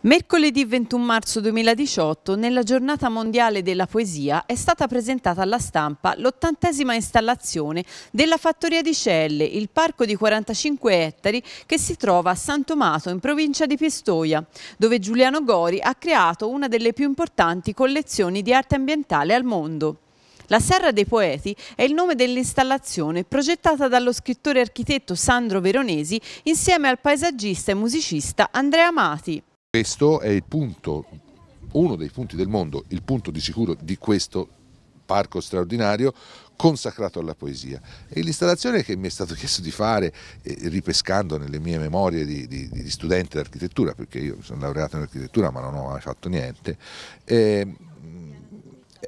Mercoledì 21 marzo 2018, nella giornata mondiale della poesia, è stata presentata alla stampa l'ottantesima installazione della Fattoria di Celle, il parco di 45 ettari che si trova a San Tomato, in provincia di Pistoia, dove Giuliano Gori ha creato una delle più importanti collezioni di arte ambientale al mondo. La Serra dei Poeti è il nome dell'installazione progettata dallo scrittore e architetto Sandro Veronesi insieme al paesaggista e musicista Andrea Amati. Questo è il punto, uno dei punti del mondo, il punto di sicuro di questo parco straordinario consacrato alla poesia. E l'installazione che mi è stato chiesto di fare, eh, ripescando nelle mie memorie di, di, di studente d'architettura, perché io sono laureato in architettura ma non ho mai fatto niente, eh,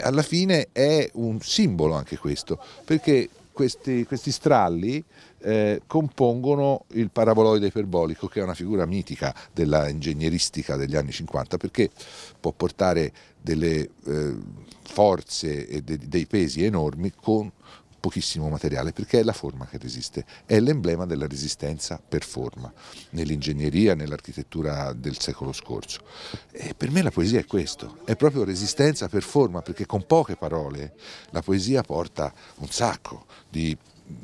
alla fine è un simbolo anche questo, perché questi, questi stralli eh, compongono il paraboloide iperbolico, che è una figura mitica della ingegneristica degli anni 50, perché può portare delle eh, forze e de, dei pesi enormi con pochissimo materiale perché è la forma che resiste, è l'emblema della resistenza per forma nell'ingegneria, nell'architettura del secolo scorso. E per me la poesia è questo, è proprio resistenza per forma perché con poche parole la poesia porta un sacco di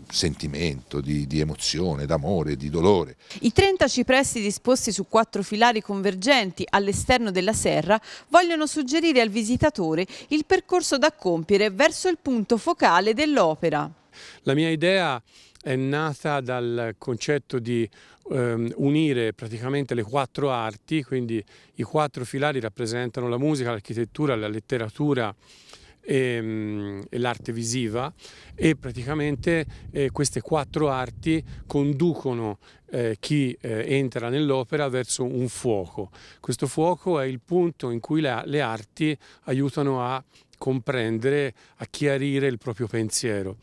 sentimento, di, di emozione, d'amore, di dolore. I 30 cipressi disposti su quattro filari convergenti all'esterno della serra vogliono suggerire al visitatore il percorso da compiere verso il punto focale dell'opera. La mia idea è nata dal concetto di ehm, unire praticamente le quattro arti, quindi i quattro filari rappresentano la musica, l'architettura, la letteratura, e, ehm, e l'arte visiva e praticamente eh, queste quattro arti conducono eh, chi eh, entra nell'opera verso un fuoco. Questo fuoco è il punto in cui la, le arti aiutano a comprendere, a chiarire il proprio pensiero.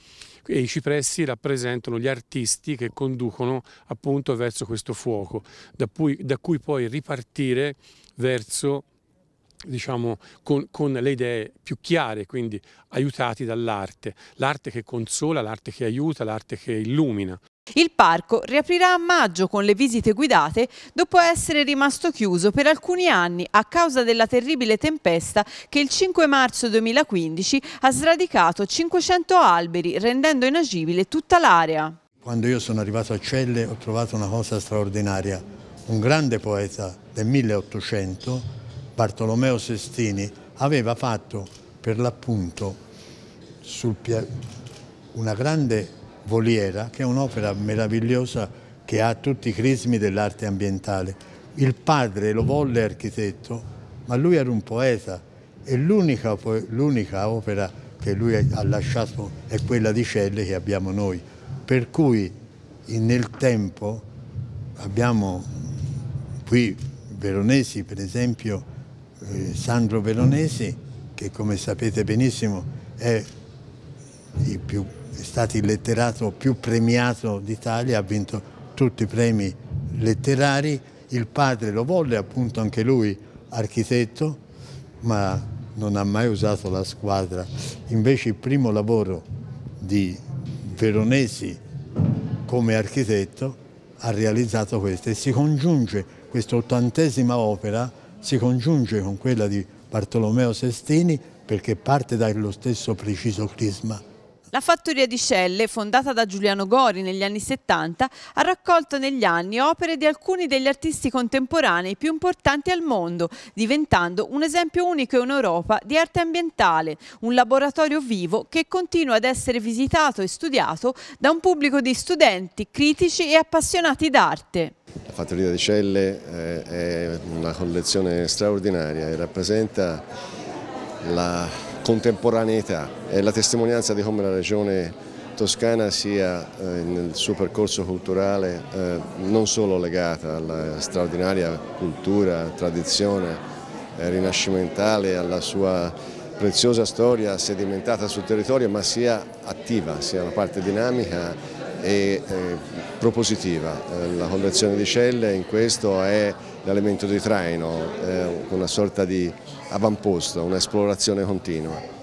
E i cipressi rappresentano gli artisti che conducono appunto verso questo fuoco, da cui, da cui poi ripartire verso diciamo, con, con, le idee più chiare, quindi aiutati dall'arte, l'arte che consola, l'arte che aiuta, l'arte che illumina. Il parco riaprirà a maggio con le visite guidate dopo essere rimasto chiuso per alcuni anni a causa della terribile tempesta che il 5 marzo 2015 ha sradicato 500 alberi rendendo inagibile tutta l'area. Quando io sono arrivato a Celle ho trovato una cosa straordinaria, un grande poeta del 1800 Bartolomeo Sestini aveva fatto per l'appunto una grande voliera che è un'opera meravigliosa che ha tutti i crismi dell'arte ambientale. Il padre lo volle architetto, ma lui era un poeta e l'unica opera che lui ha lasciato è quella di Celle che abbiamo noi. Per cui nel tempo abbiamo qui Veronesi per esempio eh, Sandro Veronesi, che come sapete benissimo è, più, è stato il letterato più premiato d'Italia, ha vinto tutti i premi letterari, il padre lo volle appunto anche lui architetto, ma non ha mai usato la squadra. Invece il primo lavoro di Veronesi come architetto ha realizzato questo e si congiunge questa ottantesima opera si congiunge con quella di Bartolomeo Sestini perché parte dallo stesso preciso crisma la fattoria di Scelle, fondata da Giuliano Gori negli anni 70, ha raccolto negli anni opere di alcuni degli artisti contemporanei più importanti al mondo, diventando un esempio unico in Europa di arte ambientale, un laboratorio vivo che continua ad essere visitato e studiato da un pubblico di studenti, critici e appassionati d'arte. La fattoria di Celle eh, è una collezione straordinaria e rappresenta la contemporaneità, è la testimonianza di come la regione Toscana sia eh, nel suo percorso culturale eh, non solo legata alla straordinaria cultura, tradizione eh, rinascimentale, alla sua preziosa storia sedimentata sul territorio, ma sia attiva, sia una parte dinamica e propositiva. la collezione di celle in questo è l'elemento di traino, eh, una sorta di avamposto, un'esplorazione continua.